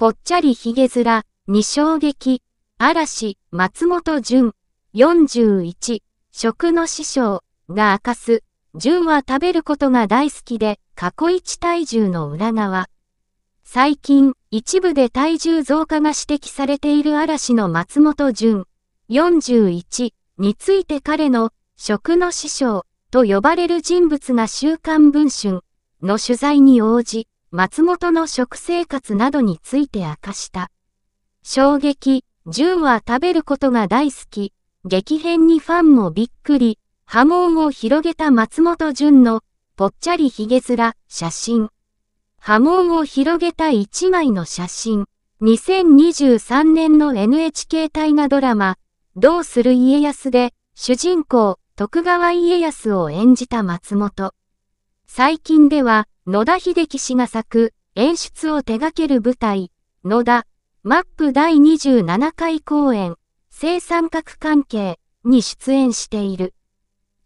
ぽっちゃりヒゲズラ、二衝撃、嵐、松本潤、41、食の師匠が明かす、純は食べることが大好きで、過去一体重の裏側。最近、一部で体重増加が指摘されている嵐の松本潤、41について彼の、食の師匠と呼ばれる人物が週刊文春の取材に応じ、松本の食生活などについて明かした。衝撃、純は食べることが大好き、激変にファンもびっくり、波紋を広げた松本潤の、ぽっちゃりひげ面、写真。波紋を広げた一枚の写真。2023年の NHK 大河ドラマ、どうする家康で、主人公、徳川家康を演じた松本。最近では、野田秀樹氏が作、演出を手掛ける舞台、野田、マップ第27回公演、正三角関係に出演している。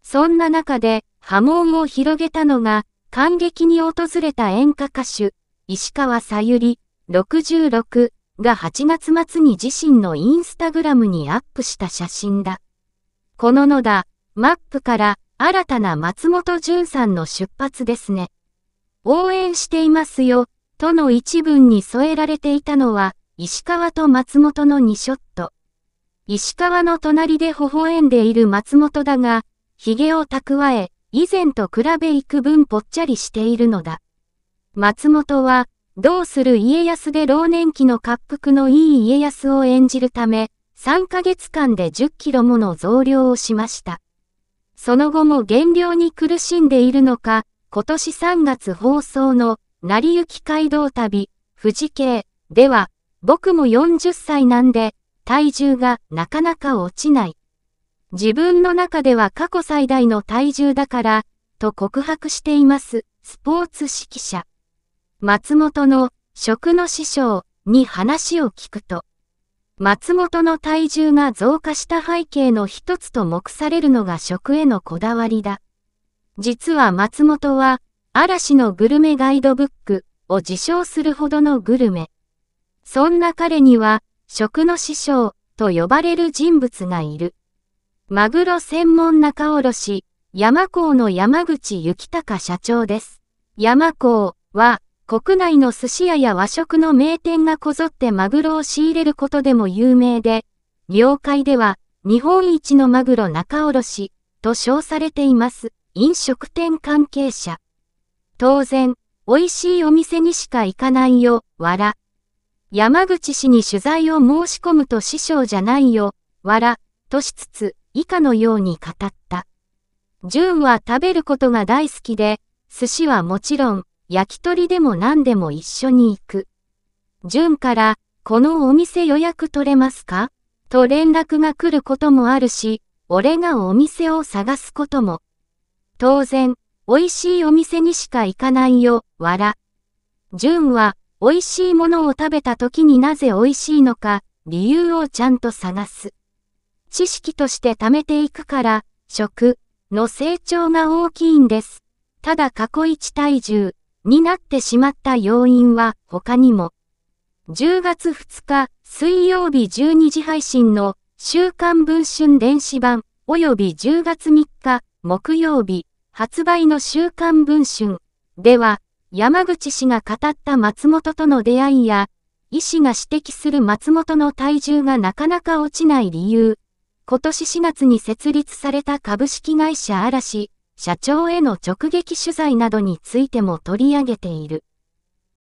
そんな中で波紋を広げたのが、感激に訪れた演歌歌手、石川さゆり、66が8月末に自身のインスタグラムにアップした写真だ。この野田、マップから新たな松本潤さんの出発ですね。応援していますよ、との一文に添えられていたのは、石川と松本の2ショット。石川の隣で微笑んでいる松本だが、髭を蓄え、以前と比べ幾分ぽっちゃりしているのだ。松本は、どうする家康で老年期の滑覆のいい家康を演じるため、3ヶ月間で10キロもの増量をしました。その後も減量に苦しんでいるのか、今年3月放送の、成り行き街道旅、富士系では、僕も40歳なんで、体重がなかなか落ちない。自分の中では過去最大の体重だから、と告白しています、スポーツ指揮者。松本の食の師匠に話を聞くと、松本の体重が増加した背景の一つと目されるのが食へのこだわりだ。実は松本は、嵐のグルメガイドブックを自称するほどのグルメ。そんな彼には、食の師匠と呼ばれる人物がいる。マグロ専門仲卸、山港の山口幸隆社長です。山港は、国内の寿司屋や和食の名店がこぞってマグロを仕入れることでも有名で、業界では日本一のマグロ仲卸と称されています。飲食店関係者。当然、美味しいお店にしか行かないよ、わら。山口氏に取材を申し込むと師匠じゃないよ、わら、としつつ、以下のように語った。ンは食べることが大好きで、寿司はもちろん、焼き鳥でも何でも一緒に行く。ンから、このお店予約取れますかと連絡が来ることもあるし、俺がお店を探すことも。当然、美味しいお店にしか行かないよ、わら。純は、美味しいものを食べた時になぜ美味しいのか、理由をちゃんと探す。知識として貯めていくから、食の成長が大きいんです。ただ過去1体重になってしまった要因は他にも。10月2日水曜日12時配信の週刊文春電子版及び10月3日木曜日、発売の週刊文春では、山口氏が語った松本との出会いや、医師が指摘する松本の体重がなかなか落ちない理由、今年4月に設立された株式会社嵐、社長への直撃取材などについても取り上げている。